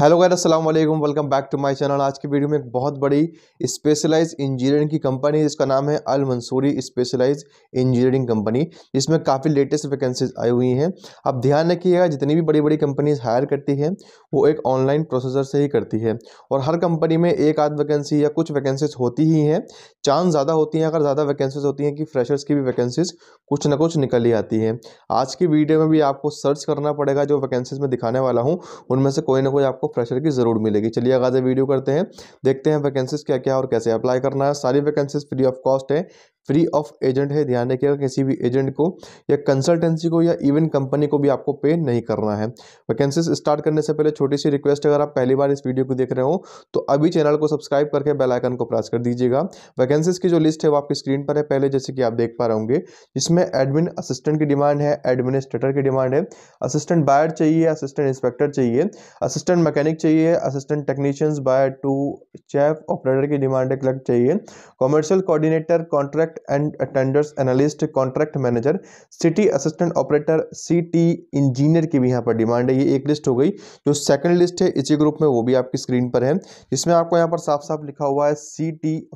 hello गैर अस्सलाम वालेकुम welcome back to my channel आज की वीडियो में एक बहुत बड़ी स्पेशलाइज इंजीनियरिंग की कंपनी जिसका नाम है Al Mansoori specialize engineering company जिसमें काफ़ी लेटेस्ट वैकेंसीज आई हुई हैं अब ध्यान रखिएगा जितनी भी बड़ी बड़ी कंपनीज हायर करती हैं वो एक ऑनलाइन प्रोसेसर से ही करती है और हर कंपनी में एक आध वैकेंसी या कुछ वैकेंसीज होती ही हैं चांस ज़्यादा होती हैं अगर ज़्यादा वैकेंसीज होती हैं कि फ्रेशर्स की भी वैकेंसीज कुछ ना कुछ निकल ही आती हैं आज की वीडियो में भी आपको सर्च करना पड़ेगा जो वैकेंसीज मैं दिखाने वाला हूँ उनमें से कोई ना कोई आपको आपको फ्रेशर की ज़रूर मिलेगी चलिए आगाज़ वीडियो करते हैं देखते हैं वैकेंसीज क्या क्या और कैसे अप्लाई करना है सारी वैकेंसीज फ्री ऑफ कॉस्ट है फ्री ऑफ एजेंट है ध्यान रखिएगा किसी भी एजेंट को या कंसल्टेंसी को या इवन कंपनी को भी आपको पे नहीं करना है वैकेंसीज स्टार्ट करने से पहले छोटी सी रिक्वेस्ट अगर आप पहली बार इस वीडियो को देख रहे हो तो अभी चैनल को सब्सक्राइब करके बेल आइकन को प्रेस कर दीजिएगा वैकेंसीज की जो लिस्ट है वो आपकी स्क्रीन पर है पहले जैसे कि आप देख पा रहे होंगे इसमें एडमिन असिस्टेंट की डिमांड है एडमिनिस्ट्रेटर की डिमांड है असिस्टेंट बायर चाहिए असिस्टेंट इंस्पेक्टर चाहिए असिस्टेंट मैकेनिक चाहिए assistant technicians buyer to chef operator की डिमांड है क्लर्क चाहिए commercial coordinator contract contract and attenders analyst contract manager city assistant operator city engineer की भी यहाँ पर डिमांड है ये एक लिस्ट हो गई जो सेकंड लिस्ट है इसी ग्रुप में वो भी आपकी स्क्रीन पर है जिसमें आपको यहाँ पर साफ साफ लिखा हुआ है C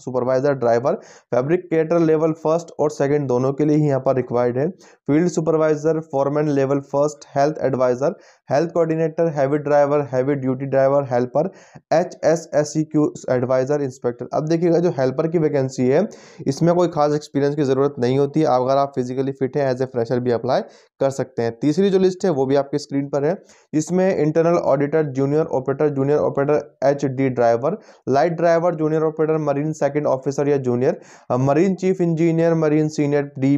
supervisor driver fabricator level first और सेकेंड दोनों के लिए ही यहाँ पर रिक्वायर्ड है field supervisor foreman level first health advisor health coordinator heavy driver heavy duty driver helper H S S C Q advisor inspector अब देखिएगा जो हेल्पर की वैकेंसी है इसमें कोई खास खास एक्सपीरियंस की ज़रूरत नहीं होती है अगर आप फिजिकली फिट हैं एज ए फ्रेशर भी अप्लाई कर सकते हैं तीसरी जो लिस्ट है वो भी आपके स्क्रीन पर है इसमें internal auditor junior operator junior operator H driver light driver junior operator marine second officer या junior marine chief engineer marine senior D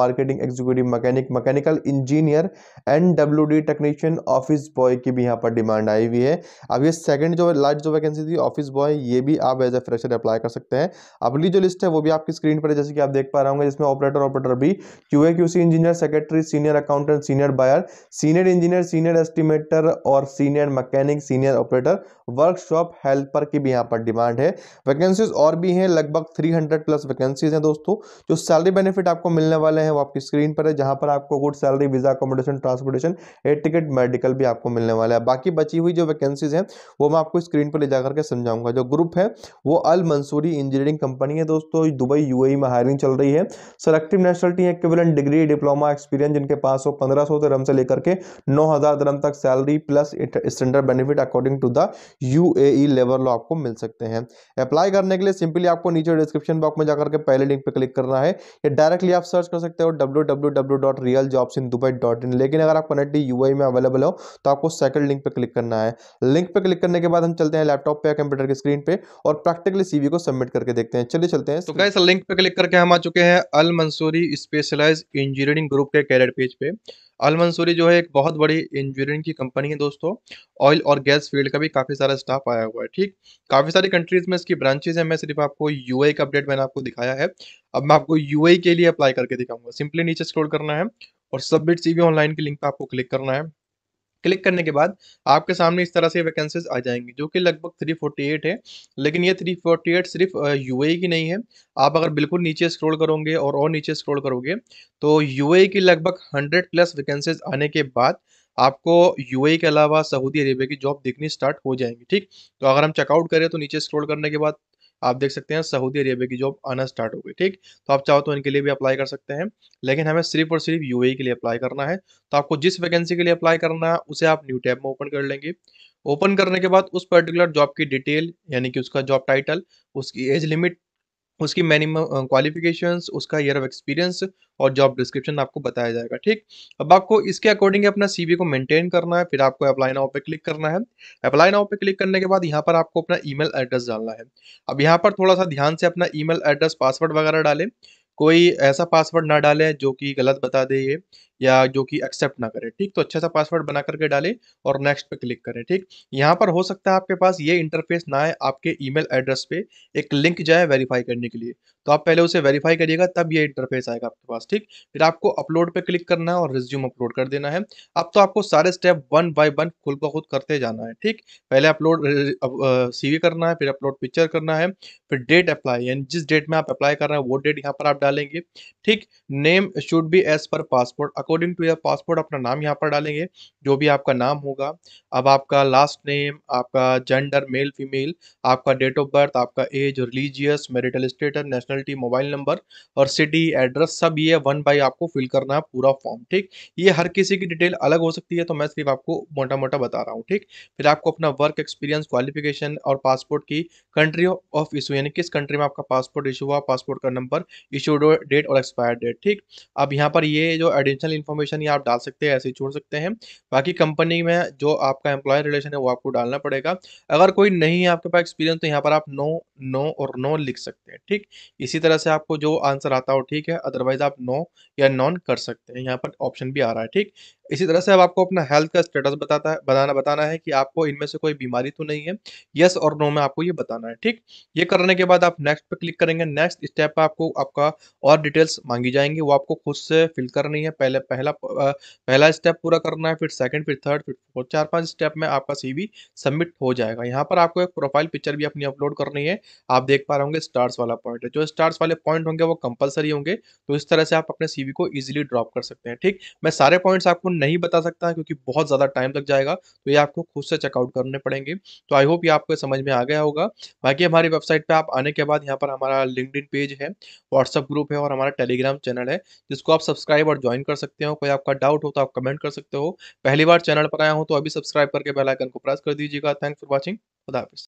marketing executive mechanic mechanical engineer and W technician office boy की भी यहाँ पर demand आई हुई है अब ये second जो लास्ट जो वैकेंसी थी ऑफिस बॉय ये भी आप एज ए फ्रेशर अप्लाई कर सकते हैं अगली जो लिस्ट है वो भी आपकी स्क्रीन पर जैसे कि आप देख पा रहे होंगे जिसमें ऑपरेटर ऑपरेटर भी Q A Q C engineer secretary senior accountant senior buyer senior engineer senior estimator और senior mechanic senior operator workshop helper की भी यहाँ पर डिमांड है वैकेंसीज और भी हैं लगभग 300 प्लस वैकेंसीज हैं दोस्तों जो सैलरी बेनिफिट आपको मिलने वाले हैं वो आपकी स्क्रीन पर है जहाँ पर आपको good salary visa accommodation transportation air ticket medical भी आपको मिलने वाला है बाकी बची हुई जो वैकेंसीज हैं वो मैं आपको स्क्रीन पर ले जाकर के समझाऊंगा जो ग्रुप है वो अल मंसूरी इंजीनियरिंग कंपनी है दोस्तों दुबई यूएई e में हायरिंग चल रही है सेलेक्टिव नेशनलिटी है एक्विवेलेंट डिग्री डिप्लोमा एक्सपीरियंस जिनके पास हो पंद्रह सौ दरम से लेकर के नौ हज़ार दरम तक salary plus standard benefit according to the U A लेवल लॉ आपको मिल सकते हैं अप्लाई करने के लिए सिंपली आपको नीचे डिस्क्रिप्शन बॉक्स में जाकर के पहले लिंक पर क्लिक करना है या डायरेक्टली आप सर्च कर सकते हो डब्ल्यू लेकिन अगर आप कनेक्टी यू e में अवेलेबल हो तो आपको सेकंड लिंक पर क्लिक करना है लिंक पर क्लिक करने के बाद हम चलते हैं लैपटॉप पे कंप्यूटर की स्क्रीन पे और प्रैक्टिकली सीवी को सबमिट करके देखते हैं चलिए चलते हैं तो कैसे लिंक पे क्लिक लेकर के हम आ चुके हैं Al Mansoori specialize engineering group के कैरियर पेज पे अल मंसूरी जो है एक बहुत बड़ी इंजीनियरिंग की कंपनी है दोस्तों ऑयल और गैस फील्ड का भी काफ़ी सारा स्टाफ आया हुआ है ठीक काफ़ी सारी कंट्रीज में इसकी ब्रांचेज है मैं सिर्फ आपको यू का अपडेट मैंने आपको दिखाया है अब मैं आपको यू के लिए अप्लाई करके दिखाऊंगा सिंपली नीचे स्क्रोल करना है और सबमिट सीवी ऑनलाइन की लिंक पर आपको क्लिक करना है क्लिक करने के बाद आपके सामने इस तरह से वैकेंसीज आ जाएंगी जो कि लगभग 348 है लेकिन ये 348 सिर्फ यूएई e की नहीं है आप अगर बिल्कुल नीचे स्क्रॉल करोगे और और नीचे स्क्रॉल करोगे तो यूएई e की लगभग 100 प्लस वैकेंसीज आने के बाद आपको यूएई e के अलावा सऊदी अरेबिया की जॉब दिखनी स्टार्ट हो जाएंगी ठीक तो अगर हम चेकआउट करें तो नीचे स्क्रोल करने के बाद आप देख सकते हैं सऊदी अरेबिया की जॉब आना स्टार्ट हो गई ठीक तो आप चाहो तो इनके लिए भी अप्लाई कर सकते हैं लेकिन हमें सिर्फ और सिर्फ यूएई e के लिए अप्लाई करना है तो आपको जिस वैकेंसी के लिए अप्लाई करना है उसे आप न्यू टैब में ओपन कर लेंगे ओपन करने के बाद उस पर्टिकुलर जॉब की डिटेल यानी कि उसका जॉब टाइटल उसकी एज लिमिट उसकी मिनिमम क्वालिफिकेशंस उसका ईयर ऑफ एक्सपीरियंस और जॉब डिस्क्रिप्शन आपको बताया जाएगा ठीक अब आपको इसके अकॉर्डिंग अपना सीवी को मेंटेन करना है फिर आपको अप्लाई नाउ पे क्लिक करना है अप्लाई नाउ पे क्लिक करने के बाद यहाँ पर आपको अपना ईमेल एड्रेस डालना है अब यहाँ पर थोड़ा सा ध्यान से अपना ई एड्रेस पासवर्ड वगैरह डालें कोई ऐसा पासवर्ड ना डालें जो कि गलत बता दे ये या जो कि एक्सेप्ट ना करे ठीक तो अच्छा सा पासवर्ड बना करके डाले और नेक्स्ट पे क्लिक करें ठीक यहाँ पर हो सकता है आपके पास ये इंटरफेस ना आए आपके ईमेल एड्रेस पे एक लिंक जाए वेरीफाई करने के लिए तो आप पहले उसे वेरीफाई करिएगा तब ये इंटरफेस आएगा आपके पास ठीक फिर आपको अपलोड पे क्लिक करना है और रिज्यूम अपलोड कर देना है अब तो आपको सारे स्टेप वन बाय वन खुद को खुद करते जाना है ठीक पहले अपलोड सी करना है फिर अपलोड पिक्चर करना है फिर डेट अप्लाई यानी जिस डेट में आप अप्लाई कर रहे हैं वो डेट यहाँ पर आप डालेंगे ठीक name should be as per passport according to your passport अपना नाम यहाँ पर डालेंगे जो भी आपका नाम होगा अब आपका लास्ट नेम आपका जेंडर मेल फीमेल आपका डेट ऑफ बर्थ आपका age religious marital status nationality mobile number और सिटी एड्रेस सब ये वन बाई आपको फिल करना है पूरा फॉर्म ठीक ये हर किसी की डिटेल अलग हो सकती है तो मैं सिर्फ आपको मोटा मोटा बता रहा हूँ ठीक फिर आपको अपना वर्क एक्सपीरियंस क्वालिफिकेशन और पासपोर्ट की कंट्री ऑफ इशू यानी किस कंट्री में आपका पासपोर्ट इशू हुआ पासपोर्ट का नंबर इशू डेट और एक्सपायर डेट ठीक अब यहाँ पर ये जो एडिशनल इन्फॉर्मेशन ही आप डाल सकते हैं ऐसे ही छोड़ सकते हैं बाकी कंपनी में जो आपका एम्प्लॉय रिलेशन है वो आपको डालना पड़ेगा अगर कोई नहीं है आपके पास एक्सपीरियंस तो यहाँ पर आप नो नो और नो लिख सकते हैं ठीक इसी तरह से आपको जो आंसर आता हो ठीक है अदरवाइज आप नो या नॉन कर सकते हैं यहाँ पर ऑप्शन भी आ रहा है ठीक इसी तरह से अब आपको अपना हेल्थ का स्टेटस बताता है बताना बताना है कि आपको इनमें से कोई बीमारी तो नहीं है यस और नो में आपको ये बताना है ठीक ये करने के बाद आप नेक्स्ट पे क्लिक करेंगे नेक्स्ट स्टेप पर आपको आपका और डिटेल्स मांगी जाएंगी वो आपको खुद से फिल करनी है पहले पहला पहला स्टेप पूरा करना है फिर सेकंड फिर थर्ड फिर फोर्थ चार पांच स्टेप में आपका सीवी सबमिट हो जाएगा यहाँ पर आपको एक प्रोफाइल पिक्चर भी अपनी अपलोड करनी है आप देख पा रहे होंगे स्टार्स वाला पॉइंट है जो स्टार्स वाले पॉइंट होंगे वो कंपलसरी होंगे तो इस तरह से आप अपने सीवी को ईजिली ड्रॉप कर सकते हैं ठीक मैं सारे पॉइंट्स आपको नहीं बता सकता क्योंकि बहुत ज़्यादा टाइम लग जाएगा तो ये आपको खुद से चेकआउट करने पड़ेंगे तो आई होप ये आपको समझ में आ गया होगा बाकी हमारी वेबसाइट पर आप आने के बाद यहाँ पर हमारा लिंकड पेज है व्हाट्सअप ग्रुप है और हमारा टेलीग्राम चैनल है जिसको आप सब्सक्राइब और ज्वाइन कर सकते हैं सकते हो कोई आपका डाउट हो तो आप कमेंट कर सकते हो पहली बार चैनल पर आया हो तो अभी सब्सक्राइब करके बेलाइकन को प्रेस कर दीजिएगा थैंक्स फॉर वॉचिंग खुदा